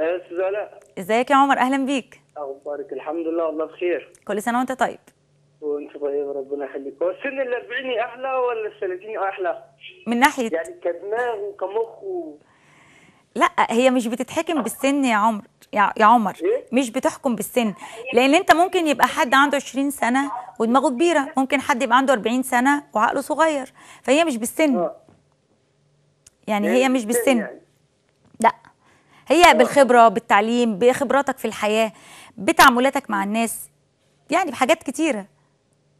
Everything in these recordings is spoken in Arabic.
استاذ علاء ازيك يا عمر اهلا بيك اخبارك الحمد لله والله بخير كل سنه وانت طيب وانت طيب ربنا يخليك هو سن ال 40 احلى ولا ال 30 احلى؟ من ناحيه يعني كدماغ وكمخ و... لا هي مش بتتحكم بالسن يا عمر يا عمر إيه؟ مش بتحكم بالسن لان انت ممكن يبقى حد عنده 20 سنه ودماغه كبيره ممكن حد يبقى عنده 40 سنه وعقله صغير فهي مش بالسن آه. يعني, يعني هي مش بالسن يعني. هي أيوة. بالخبره بالتعليم بخبراتك في الحياه بتعاملاتك مع الناس يعني بحاجات كتيره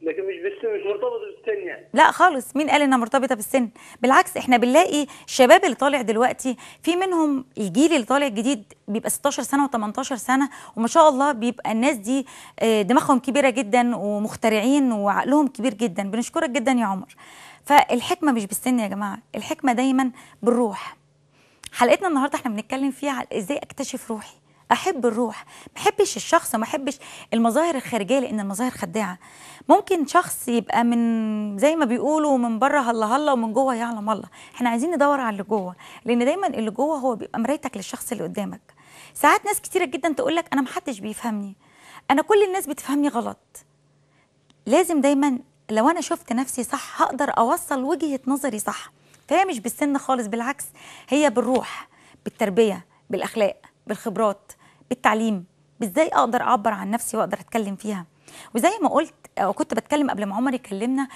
لكن مش بالسن مش مرتبطه بالسن يعني لا خالص مين قال انها مرتبطه بالسن بالعكس احنا بنلاقي الشباب اللي طالع دلوقتي في منهم الجيل اللي طالع جديد بيبقى 16 سنه و18 سنه وما شاء الله بيبقى الناس دي آه، دماغهم كبيره جدا ومخترعين وعقلهم كبير جدا بنشكرك جدا يا عمر فالحكمه مش بالسن يا جماعه الحكمه دايما بالروح حلقتنا النهارده احنا بنتكلم فيها على ازاي اكتشف روحي احب الروح ما احبش الشخص ما احبش المظاهر الخارجيه لان المظاهر خداعه ممكن شخص يبقى من زي ما بيقولوا من بره هلا هلا ومن جوه يعلم الله احنا عايزين ندور على اللي جوه لان دايما اللي جوه هو بيبقى مرايتك للشخص اللي قدامك ساعات ناس كتيره جدا تقول لك انا محدش بيفهمني انا كل الناس بتفهمني غلط لازم دايما لو انا شفت نفسي صح هقدر اوصل وجهه نظري صح فهي مش بالسن خالص بالعكس هي بالروح بالتربيه بالاخلاق بالخبرات بالتعليم بازاي اقدر اعبر عن نفسي واقدر اتكلم فيها وزي ما قلت او آه، كنت بتكلم قبل ما عمر يكلمنا